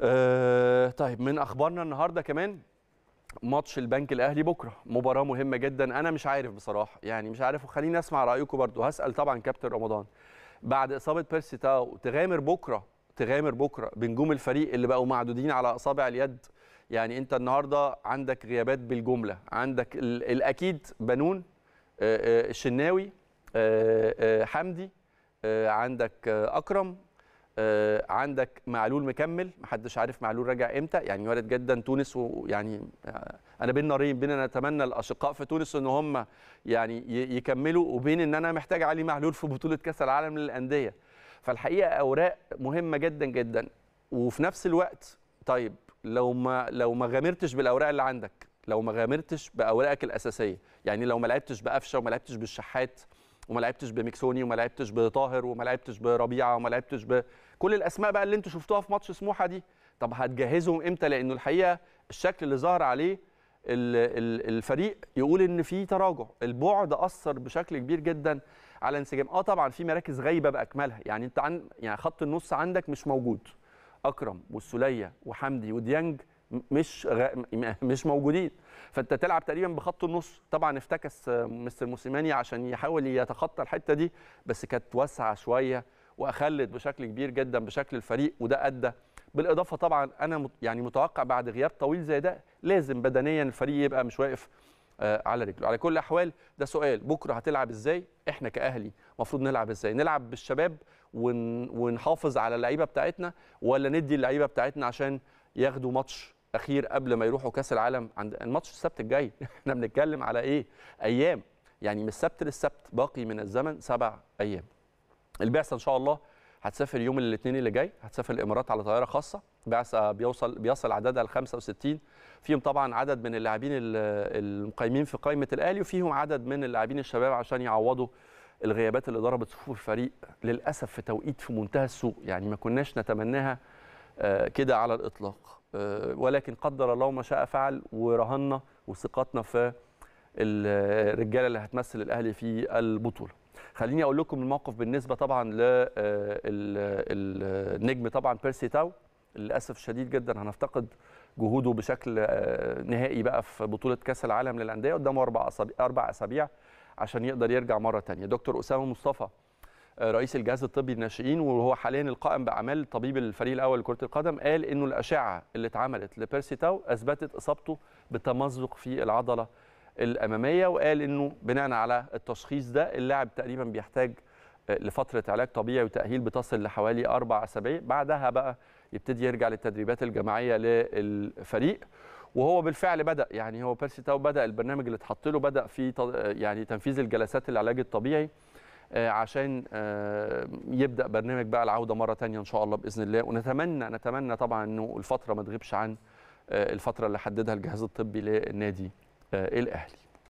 آه، طيب من اخبارنا النهارده كمان ماتش البنك الاهلي بكره مباراه مهمه جدا انا مش عارف بصراحه يعني مش عارف وخليني اسمع رايكم برضو هسال طبعا كابتن رمضان بعد اصابه بيرسي تاو تغامر بكره تغامر بكره بنجوم الفريق اللي بقوا معدودين على اصابع اليد يعني انت النهارده عندك غيابات بالجمله عندك الاكيد بنون آه، آه، الشناوي حمدي عندك اكرم آه، عندك معلول مكمل محدش عارف معلول راجع امتى يعني وارد جدا تونس ويعني آه، انا بين نارين بين نتمنى اتمنى الاشقاء في تونس ان هم يعني يكملوا وبين ان انا محتاج علي معلول في بطوله كاس العالم للانديه فالحقيقه اوراق مهمه جدا جدا وفي نفس الوقت طيب لو ما لو ما غامرتش بالاوراق اللي عندك لو ما غامرتش باوراقك الاساسيه يعني لو ما لعبتش بقفشه وما لعبتش بالشحات وما لعبتش بميكسوني وما لعبتش بطاهر وما لعبتش بربيعه وما لعبتش بكل الاسماء بقى اللي انتوا شفتوها في ماتش سموحه دي طب هتجهزهم امتى لانه الحقيقه الشكل اللي ظهر عليه الفريق يقول ان في تراجع البعد اثر بشكل كبير جدا على انسجام اه طبعا في مراكز غايبه باكملها يعني انت عن يعني خط النص عندك مش موجود اكرم والسوليه وحمدي وديانج مش غ... مش موجودين فانت تلعب تقريبا بخط النص طبعا افتكس آه، مستر موسيماني عشان يحاول يتخطى الحته دي بس كانت واسعه شويه واخلت بشكل كبير جدا بشكل الفريق وده ادى بالاضافه طبعا انا يعني متوقع بعد غياب طويل زي ده لازم بدنيا الفريق يبقى مش واقف آه، على رجله على كل الاحوال ده سؤال بكره هتلعب ازاي احنا كاهلي المفروض نلعب ازاي نلعب بالشباب ونحافظ على اللعيبه بتاعتنا ولا ندي اللعيبه بتاعتنا عشان ياخدوا ماتش اخير قبل ما يروحوا كاس العالم عند الماتش السبت الجاي احنا بنتكلم على ايه ايام يعني من السبت للسبت باقي من الزمن سبع ايام البعثه ان شاء الله هتسافر يوم الاثنين اللي جاي هتسافر الامارات على طياره خاصه بعثه بيوصل بيصل عددها ل 65 فيهم طبعا عدد من اللاعبين المقيمين في قائمه الاهلي وفيهم عدد من اللاعبين الشباب عشان يعوضوا الغيابات اللي ضربت صفوف الفريق للاسف في توقيت في منتهى السوء يعني ما كناش نتمناها آه، كده على الاطلاق آه، ولكن قدر الله ما شاء فعل ورهنا وثقتنا في الرجاله اللي هتمثل الاهلي في البطوله خليني اقول لكم الموقف بالنسبه طبعا للنجم طبعا بيرسي تاو للاسف شديد جدا هنفتقد جهوده بشكل آه، نهائي بقى في بطوله كاس العالم للانديه قدامه اربع اسابيع اربع اسابيع عشان يقدر يرجع مره ثانيه دكتور اسامه مصطفى رئيس الجهاز الطبي للناشئين وهو حاليا القائم باعمال طبيب الفريق الاول لكره القدم قال انه الاشعه اللي اتعملت لبيرسي تاو اثبتت اصابته بتمزق في العضله الاماميه وقال انه بناء على التشخيص ده اللاعب تقريبا بيحتاج آه، لفتره علاج طبيعي وتاهيل بتصل لحوالي اربع اسابيع بعدها بقى يبتدي يرجع للتدريبات الجماعيه للفريق وهو بالفعل بدا يعني هو بيرسي تاو بدا البرنامج اللي اتحط له بدا في يعني تنفيذ الجلسات العلاج الطبيعي آه، عشان آه، يبدا برنامج بقى العوده مره ثانيه ان شاء الله باذن الله ونتمنى نتمنى طبعا انه الفتره ما تغيبش عن آه، الفتره اللي حددها الجهاز الطبي للنادي الاهلي